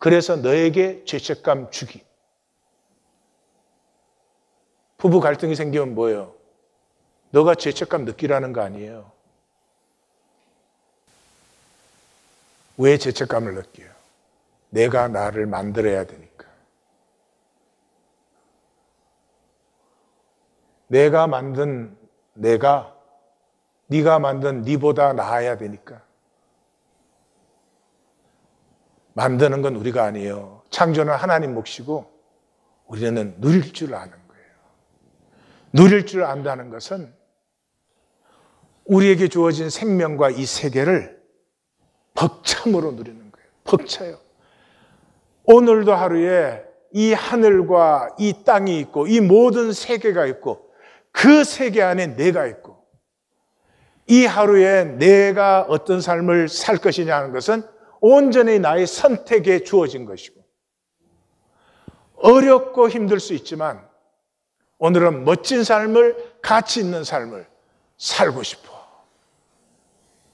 그래서 너에게 죄책감 주기. 부부 갈등이 생기면 뭐예요? 너가 죄책감 느끼라는 거 아니에요. 왜 죄책감을 느껴요? 내가 나를 만들어야 되니까. 내가 만든 내가 네가 만든 네보다 나아야 되니까. 만드는 건 우리가 아니에요. 창조는 하나님 몫이고 우리는 누릴 줄 아는 거예요. 누릴 줄 안다는 것은 우리에게 주어진 생명과 이 세계를 벅참으로 누리는 거예요. 벅차요. 오늘도 하루에 이 하늘과 이 땅이 있고 이 모든 세계가 있고 그 세계 안에 내가 있고 이 하루에 내가 어떤 삶을 살 것이냐 는 것은 온전히 나의 선택에 주어진 것이고 어렵고 힘들 수 있지만 오늘은 멋진 삶을 가치 있는 삶을 살고 싶어.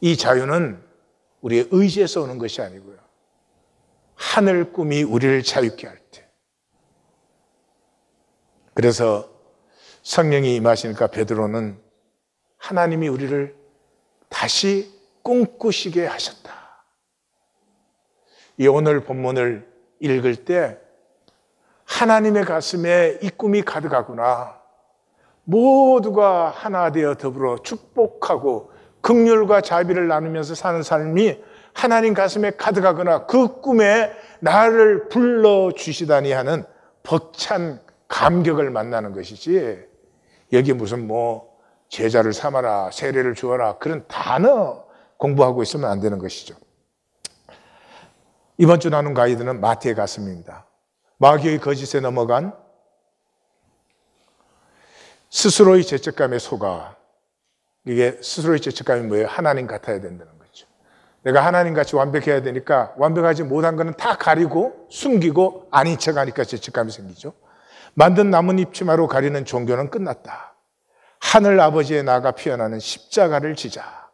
이 자유는 우리의 의지에서 오는 것이 아니고요. 하늘 꿈이 우리를 자유케 할 때. 그래서 성령이 임하시니까 베드로는 하나님이 우리를 다시 꿈꾸시게 하셨다. 이 오늘 본문을 읽을 때 하나님의 가슴에 이 꿈이 가득하구나. 모두가 하나 되어 더불어 축복하고 극률과 자비를 나누면서 사는 삶이 하나님 가슴에 가득하거나 그 꿈에 나를 불러주시다니 하는 벅찬 감격을 만나는 것이지 여기 무슨 뭐 제자를 삼아라 세례를 주어라 그런 단어 공부하고 있으면 안 되는 것이죠 이번 주 나눈 가이드는 마태의 가슴입니다. 마귀의 거짓에 넘어간 스스로의 죄책감에 속아 이게 스스로의 죄책감이 뭐예요? 하나님 같아야 된다는 거죠. 내가 하나님 같이 완벽해야 되니까 완벽하지 못한 거는 다 가리고 숨기고 아닌 척하니까 죄책감이 생기죠. 만든 나뭇잎 치마로 가리는 종교는 끝났다. 하늘 아버지의 나가 피어나는 십자가를 지자.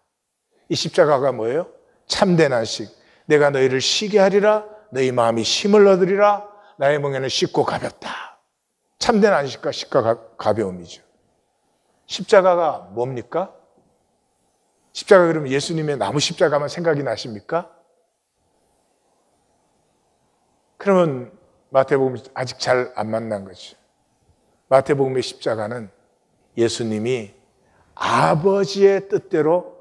이 십자가가 뭐예요? 참된 안식, 내가 너희를 쉬게 하리라 너희 마음이 힘을 얻으리라 나의 멍에는 쉽고 가볍다 참된 안식과 식과 가벼움이죠 십자가가 뭡니까? 십자가 그러면 예수님의 나무 십자가만 생각이 나십니까? 그러면 마태복음 아직 잘 안 만난 거죠. 마태복음의 십자가는 예수님이 아버지의 뜻대로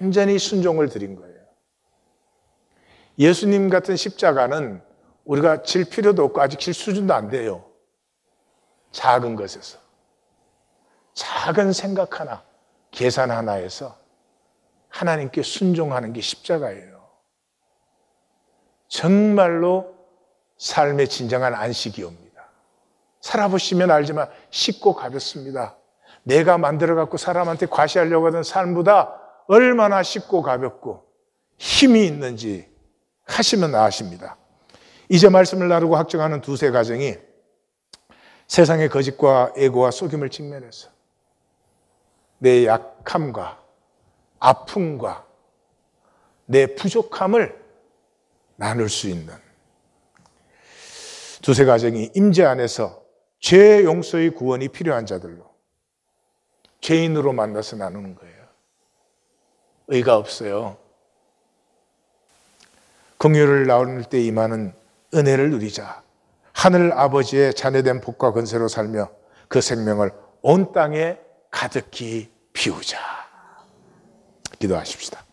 온전히 순종을 드린 거예요. 예수님 같은 십자가는 우리가 질 필요도 없고 아직 질 수준도 안 돼요. 작은 것에서. 작은 생각 하나, 계산 하나에서 하나님께 순종하는 게 십자가예요. 정말로 삶의 진정한 안식이 옵니다. 살아보시면 알지만 쉽고 가볍습니다. 내가 만들어갖고 사람한테 과시하려고 하던 삶보다 얼마나 쉽고 가볍고 힘이 있는지 하시면 아십니다. 이제 말씀을 나누고 확정하는 두세 가정이 세상의 거짓과 애고와 속임을 직면해서 내 약함과 아픔과 내 부족함을 나눌 수 있는 두세 가정이 임재 안에서 죄 용서의 구원이 필요한 자들로 죄인으로 만나서 나누는 거예요. 의가 없어요. 금요를 나올 때 임하는 은혜를 누리자. 하늘 아버지의 자녀된 복과 근세로 살며 그 생명을 온 땅에 가득히 비우자 기도하십시다.